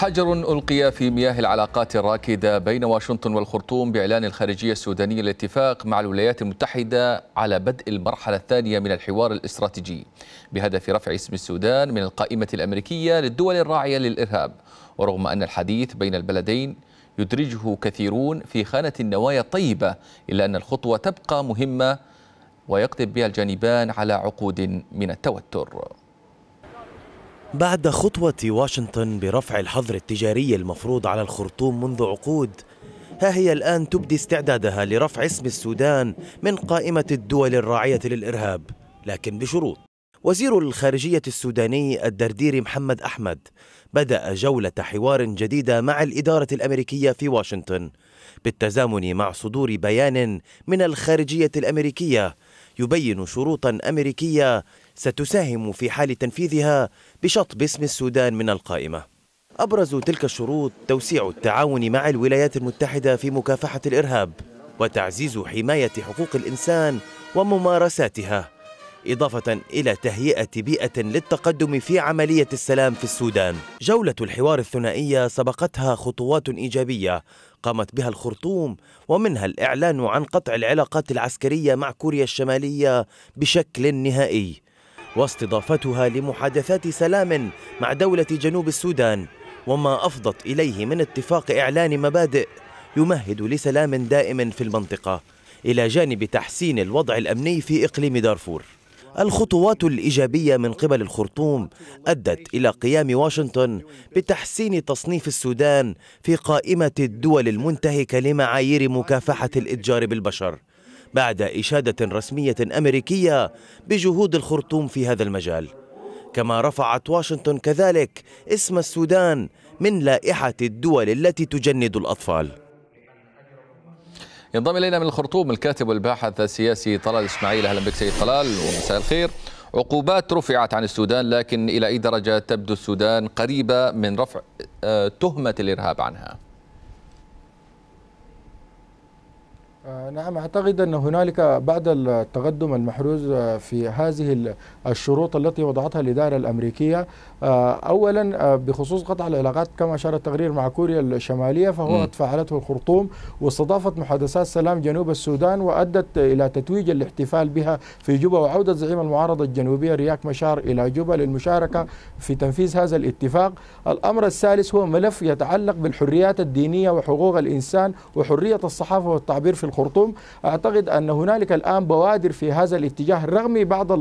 حجر ألقي في مياه العلاقات الراكدة بين واشنطن والخرطوم بإعلان الخارجية السودانية الاتفاق مع الولايات المتحدة على بدء المرحلة الثانية من الحوار الاستراتيجي بهدف رفع اسم السودان من القائمة الأمريكية للدول الراعية للإرهاب ورغم أن الحديث بين البلدين يدرجه كثيرون في خانة النوايا الطيبة إلا أن الخطوة تبقى مهمة ويقضي بها الجانبان على عقود من التوتر بعد خطوة واشنطن برفع الحظر التجاري المفروض على الخرطوم منذ عقود ها هي الآن تبدي استعدادها لرفع اسم السودان من قائمة الدول الراعية للإرهاب لكن بشروط وزير الخارجية السوداني الدرديري محمد أحمد بدأ جولة حوار جديدة مع الإدارة الأمريكية في واشنطن بالتزامن مع صدور بيان من الخارجية الأمريكية يبين شروطا أمريكية ستساهم في حال تنفيذها بشطب اسم السودان من القائمة أبرز تلك الشروط توسيع التعاون مع الولايات المتحدة في مكافحة الإرهاب وتعزيز حماية حقوق الإنسان وممارساتها إضافة إلى تهيئة بيئة للتقدم في عملية السلام في السودان جولة الحوار الثنائية سبقتها خطوات إيجابية قامت بها الخرطوم ومنها الإعلان عن قطع العلاقات العسكرية مع كوريا الشمالية بشكل نهائي واستضافتها لمحادثات سلام مع دولة جنوب السودان وما أفضت إليه من اتفاق إعلان مبادئ يمهد لسلام دائم في المنطقة إلى جانب تحسين الوضع الأمني في إقليم دارفور الخطوات الإيجابية من قبل الخرطوم أدت إلى قيام واشنطن بتحسين تصنيف السودان في قائمة الدول المنتهكة لمعايير مكافحة الإتجار بالبشر بعد إشادة رسمية أمريكية بجهود الخرطوم في هذا المجال كما رفعت واشنطن كذلك اسم السودان من لائحة الدول التي تجند الأطفال ينضم إلينا من الخرطوم الكاتب والباحث السياسي طلال إسماعيل أهلا بك سيد طلال ومساء الخير عقوبات رفعت عن السودان لكن إلى أي درجة تبدو السودان قريبة من رفع آه، تهمة الإرهاب عنها آه، نعم أعتقد أن هنالك بعد التقدم المحروز في هذه الشروط التي وضعتها الإدارة الأمريكية آه، أولا آه، بخصوص قطع العلاقات كما أشار التقرير مع كوريا الشمالية فهو قد فعلته الخرطوم واستضافت محادثات سلام جنوب السودان وأدت إلى تتويج الاحتفال بها في جوبا وعودة زعيم المعارضة الجنوبية رياك مشار إلى جوبا للمشاركة في تنفيذ هذا الاتفاق الأمر الثالث هو ملف يتعلق بالحريات الدينية وحقوق الإنسان وحرية الصحافة والتعبير في الخرطوم الخرطوم أعتقد أن هنالك الآن بوادر في هذا الاتجاه رغم بعض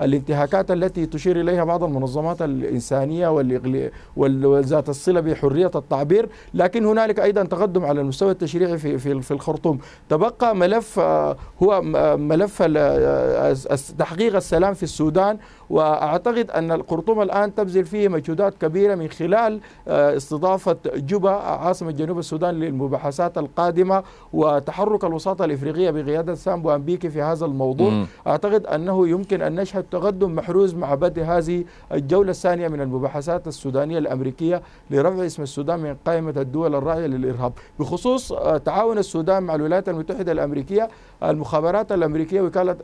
الانتهاكات التي تشير إليها بعض المنظمات الإنسانية وذات الصلة بحرية التعبير لكن هنالك أيضا تقدم على المستوى التشريعي في, في, في الخرطوم تبقى ملف آه، هو آه، ملف آه، تحقيق السلام في السودان واعتقد ان الخرطوم الان تبذل فيه مجهودات كبيره من خلال استضافه جوبا عاصمه جنوب السودان للمباحثات القادمه وتحرك الوساطه الإفريقية بقيادة سامبو أمبيكي في هذا الموضوع مم. أعتقد أنه يمكن أن نشهد تقدم محروز مع بدء هذه الجولة الثانية من المباحثات السودانية الأمريكية لرفع اسم السودان من قائمة الدول الراعية للإرهاب بخصوص آه، تعاون السودان مع الولايات المتحدة الأمريكية المخابرات الأمريكية وكالة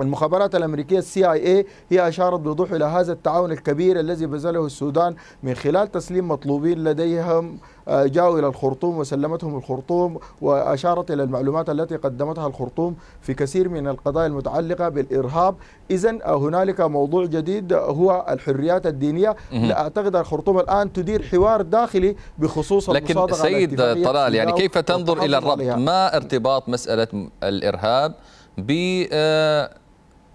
المخابرات الأمريكية السي آي اي هي أشارت بوضوح إلى هذا التعاون الكبير الذي بذله السودان من خلال تسليم مطلوبين لديهم آه، جاءوا إلى الخرطوم وسلمتهم الخرطوم وأشارت إلى المعلومات التي قدمتها الخرطوم في كثير من القضايا المتعلقة بالإرهاب إذا آه، هنالك موضوع جديد آه، هو الحريات الدينية لا أعتقد الخرطوم الآن تدير حوار داخلي بخصوص لكن سيد طلال يعني كيف تنظر إلى الربط ما ارتباط مسألة الإرهاب ب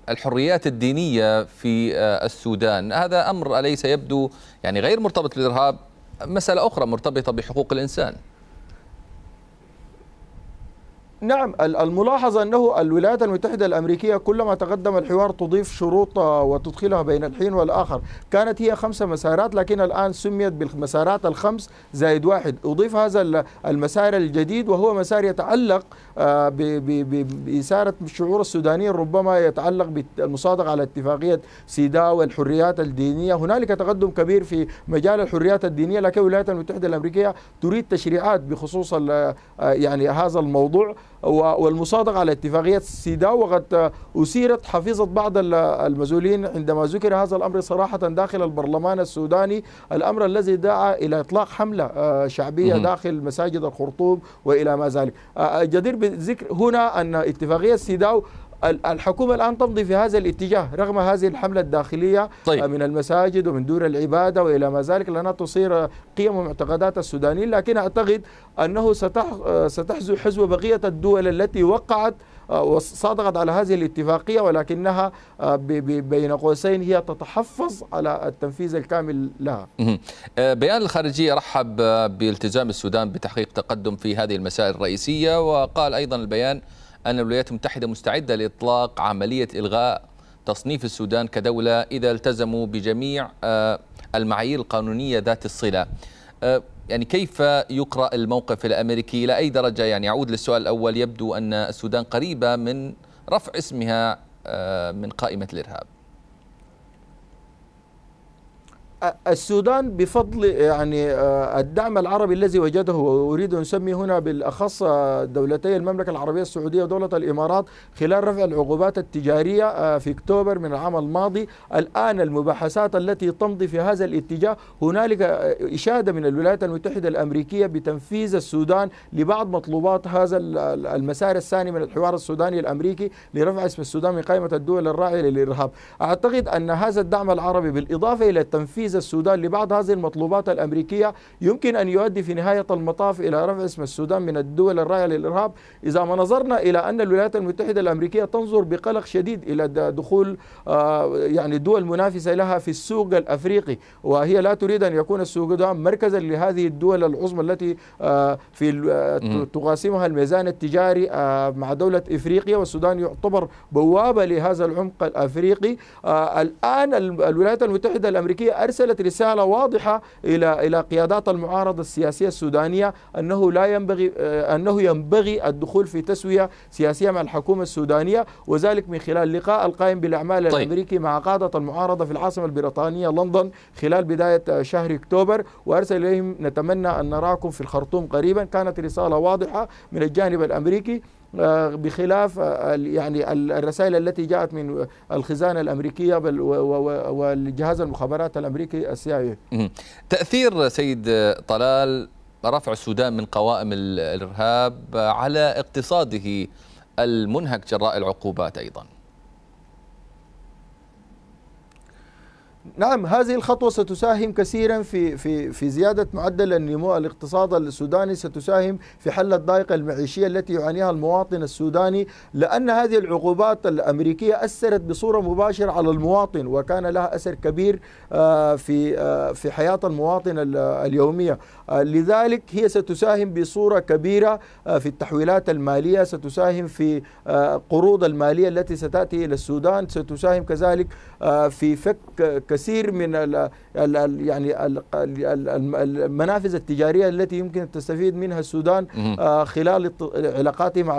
الحريات الدينية في آه، السودان هذا أمر أليس يبدو يعني غير مرتبط بالإرهاب مسألة أخرى مرتبطة بحقوق الإنسان نعم الملاحظة أنه الولايات المتحدة الأمريكية كلما تقدم الحوار تضيف شروط آه، وتدخلها بين الحين والآخر كانت هي خمسة مسارات لكن الآن سميت بالمسارات الخمس زائد واحد أضيف هذا المسار الجديد وهو مسار يتعلق آه، بإثارة الشعور السودانيين ربما يتعلق بالمصادقة على اتفاقية سيدا والحريات الدينية هنالك تقدم كبير في مجال الحريات الدينية لكن الولايات المتحدة الأمريكية تريد تشريعات بخصوص آه، يعني هذا الموضوع والمصادقة على اتفاقية سيدا وقد أثيرت حفيظة بعض المسؤولين عندما ذكر هذا الأمر صراحة داخل البرلمان السوداني الأمر الذي دعا إلى إطلاق حملة آه، شعبية داخل مساجد الخرطوم وإلى ما ذلك آه، آه، جدير بالذكر هنا أن اتفاقية سيداو الحكومة الآن تمضي في هذا الاتجاه رغم هذه الحملة الداخلية طيب. آه، من المساجد ومن دور العبادة وإلى ما ذلك لأنها تصير قيم ومعتقدات السودانيين لكن أعتقد أنه آه، ستحزو حزو بقية الدول التي وقعت آه، وصادقت على هذه الاتفاقية ولكنها بين قوسين هي تتحفظ على التنفيذ الكامل لها بيان الخارجية رحب بالتزام السودان بتحقيق تقدم في هذه المسائل الرئيسية وقال أيضا البيان أن الولايات المتحدة مستعدة لإطلاق عملية إلغاء تصنيف السودان كدولة إذا التزموا بجميع آه، المعايير القانونية ذات الصلة آه، يعني كيف يقرأ الموقف الأمريكي إلى أي درجة يعني أعود للسؤال الأول يبدو أن السودان قريبة من رفع اسمها آه، من قائمة الإرهاب السودان بفضل يعني آه، الدعم العربي الذي وجده واريد ان اسمي هنا بالاخص آه، دولتي المملكه العربيه السعوديه ودوله الامارات خلال رفع العقوبات التجاريه آه، في اكتوبر من العام الماضي الان المباحثات التي تمضي في هذا الاتجاه هنالك اشاده من الولايات المتحده الامريكيه بتنفيذ السودان لبعض مطلوبات هذا المسار الثاني من الحوار السوداني الامريكي لرفع اسم السودان من قائمه الدول الراعيه للارهاب اعتقد ان هذا الدعم العربي بالاضافه الى التنفيذ تنفيذ السودان لبعض هذه المطلوبات الأمريكية يمكن أن يؤدي في نهاية المطاف إلى رفع اسم السودان من الدول الراية للإرهاب إذا ما نظرنا إلى أن الولايات المتحدة الأمريكية تنظر بقلق شديد إلى دخول آه، يعني دول منافسة لها في السوق الأفريقي وهي لا تريد أن يكون السودان مركزا لهذه الدول العظمى التي آه، في آه، تقاسمها الميزان التجاري مع دولة إفريقيا والسودان يعتبر بوابة لهذا العمق الأفريقي الآن الولايات المتحدة الأمريكية أرسلت أرسلت رسالة واضحة إلى إلى قيادات المعارضة السياسية السودانية أنه لا ينبغي آه، أنه ينبغي الدخول في تسوية سياسية مع الحكومة السودانية وذلك من خلال لقاء القائم بالأعمال طيب. الأمريكي مع قادة المعارضة في العاصمة البريطانية لندن خلال بداية آه، شهر أكتوبر وأرسل إليهم نتمنى أن نراكم في الخرطوم قريبا كانت رسالة واضحة من الجانب الأمريكي آه، بخلاف آه، يعني الرسائل التي جاءت من الخزانة الأمريكية والجهاز المخابرات الأمريكي اي تأثير سيد طلال رفع السودان من قوائم الإرهاب على اقتصاده المنهك جراء العقوبات أيضاً نعم هذه الخطوة ستساهم كثيرا في في في زيادة معدل النمو الاقتصاد السوداني ستساهم في حل الضائقة المعيشية التي يعانيها المواطن السوداني لأن هذه العقوبات الأمريكية أثرت بصورة مباشرة على المواطن وكان لها أثر كبير آه، في آه، في حياة المواطن اليومية آه، لذلك هي ستساهم بصورة كبيرة في التحويلات المالية ستساهم في قروض المالية التي ستأتي إلى السودان ستساهم كذلك في فك كثير من يعني المنافذ التجاريه التي يمكن تستفيد منها السودان آه، خلال علاقاته مع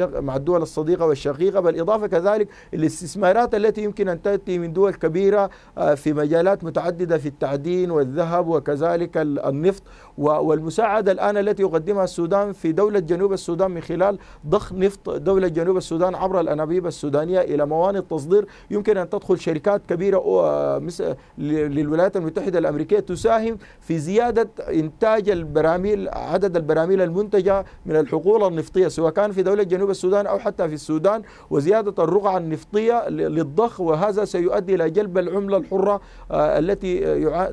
مع الدول الصديقه والشقيقه بالاضافه كذلك الاستثمارات التي يمكن ان تاتي من دول كبيره آه، في مجالات متعدده في التعدين والذهب وكذلك النفط والمساعده الان التي يقدمها السودان في دوله جنوب السودان من خلال ضخ نفط دوله جنوب السودان عبر الانابيب السودانيه الى موانئ التصدير يمكن ان تدخل شركات كبيره آه، مثل للولايات الولايات المتحدة الأمريكية تساهم في زيادة إنتاج البراميل عدد البراميل المنتجة من الحقول النفطية سواء كان في دولة جنوب السودان أو حتى في السودان وزيادة الرقعة النفطية للضخ وهذا سيؤدي إلى جلب العملة الحرة آه، التي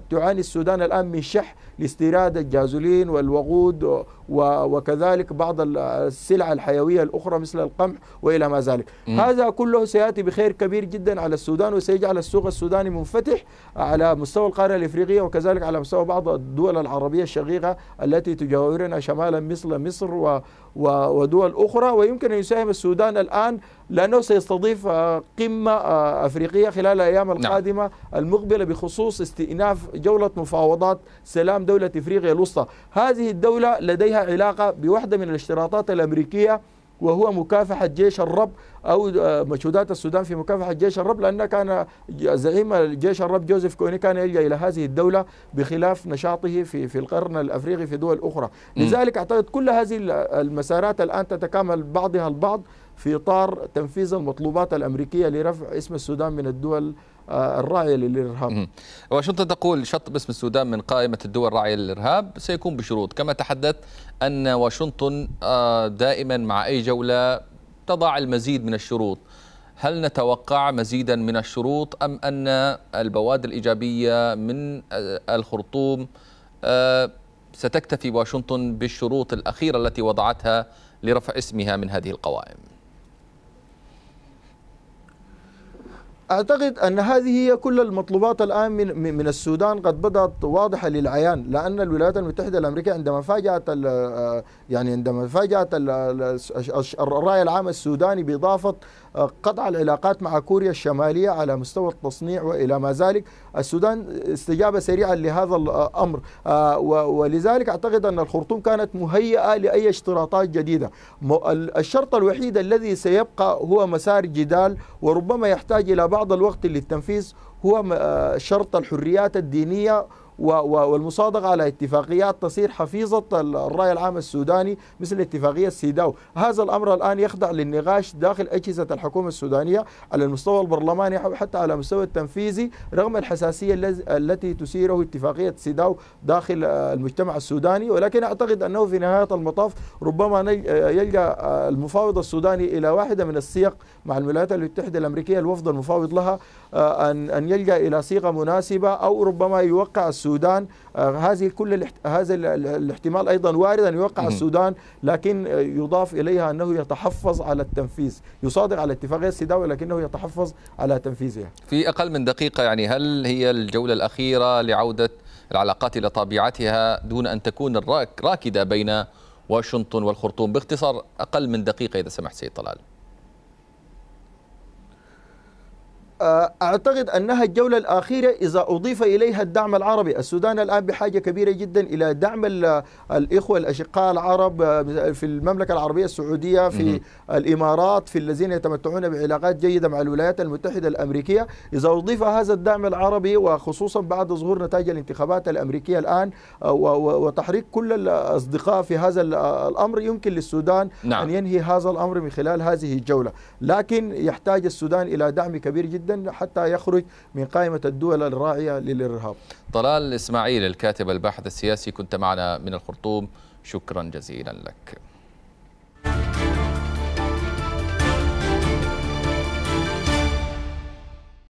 تعاني السودان الآن من شح لاستيراد الجازولين والوقود وكذلك بعض السلع الحيوية الأخرى مثل القمح وإلى ما ذلك م. هذا كله سيأتي بخير كبير جدا على السودان وسيجعل السوق السوداني منفتح على مستوى القارة الإفريقية وكذلك على مستوى بعض الدول العربية الشقيقة التي تجاورنا شمالا مثل مصر و ودول أخرى ويمكن أن يساهم السودان الآن لأنه سيستضيف آه، قمة آه، أفريقية خلال الأيام نعم. القادمة نعم. المقبلة بخصوص استئناف جولة مفاوضات سلام دولة إفريقيا الوسطى هذه الدولة لديها علاقة بواحدة من الاشتراطات الأمريكية وهو مكافحة جيش الرب أو آه، مجهودات السودان في مكافحة جيش الرب لأن كان زعيم جيش الرب جوزيف كوني كان يلجأ إلى هذه الدولة بخلاف نشاطه في في القرن الأفريقي في دول أخرى لذلك أعتقد كل هذه المسارات الآن تتكامل بعضها البعض في إطار تنفيذ المطلوبات الأمريكية لرفع اسم السودان من الدول آه، الراعية للإرهاب واشنطن تقول شط باسم السودان من قائمة الدول الراعية للإرهاب سيكون بشروط كما تحدث أن واشنطن آه، دائما مع أي جولة تضع المزيد من الشروط هل نتوقع مزيدا من الشروط أم أن البوادر الإيجابية من آه، الخرطوم ستكتفي واشنطن بالشروط الأخيرة التي وضعتها لرفع اسمها من هذه القوائم أعتقد أن هذه هي كل المطلوبات الآن من, من السودان قد بدأت واضحة للعيان لأن الولايات المتحدة الأمريكية عندما فاجأت آه، يعني عندما فاجأت الرأي العام السوداني بإضافة آه، قطع العلاقات مع كوريا الشمالية على مستوى التصنيع وإلى ما ذلك السودان استجابة سريعا لهذا الأمر آه، ولذلك أعتقد أن الخرطوم كانت مهيئة لأي اشتراطات جديدة الشرط الوحيد الذي سيبقى هو مسار جدال وربما يحتاج إلى بعض بعض الوقت للتنفيذ هو آه، شرط الحريات الدينية والمصادقة على اتفاقيات تصير حفيظة الرأي العام السوداني مثل اتفاقية سيداو هذا الأمر الآن يخضع للنقاش داخل أجهزة الحكومة السودانية على المستوى البرلماني حتى على المستوى التنفيذي رغم الحساسية التي تثيره اتفاقية سيداو داخل آه، المجتمع السوداني ولكن أعتقد أنه في نهاية المطاف ربما آه، يلجأ آه، المفاوض السوداني إلى واحدة من السياق مع الولايات المتحدة الأمريكية الوفد المفاوض لها أن يلجأ إلى صيغة مناسبة أو ربما يوقع السودان السودان آه، هذه كل هذا الاحتمال ايضا وارد ان يوقع السودان لكن آه، يضاف اليها انه يتحفظ على التنفيذ يصادق على اتفاقيه السداوي لكنه يتحفظ على تنفيذها في اقل من دقيقه يعني هل هي الجوله الاخيره لعوده العلاقات الى طبيعتها دون ان تكون الراكده بين واشنطن والخرطوم باختصار اقل من دقيقه اذا سمحت سيد طلال آه، أعتقد أنها الجولة الأخيرة إذا أضيف إليها الدعم العربي السودان الآن بحاجة كبيرة جدا إلى دعم الإخوة الأشقاء العرب آه، في المملكة العربية السعودية في الإمارات في الذين يتمتعون بعلاقات جيدة مع الولايات المتحدة الأمريكية إذا أضيف هذا الدعم العربي وخصوصا بعد ظهور نتائج الانتخابات الأمريكية الآن آه، وتحريك كل الأصدقاء في هذا الأمر يمكن للسودان نعم. أن ينهي هذا الأمر من خلال هذه الجولة لكن يحتاج السودان إلى دعم كبير جدا جدا حتى يخرج من قائمة الدول الراعية للإرهاب طلال إسماعيل الكاتب الباحث السياسي كنت معنا من الخرطوم شكرا جزيلا لك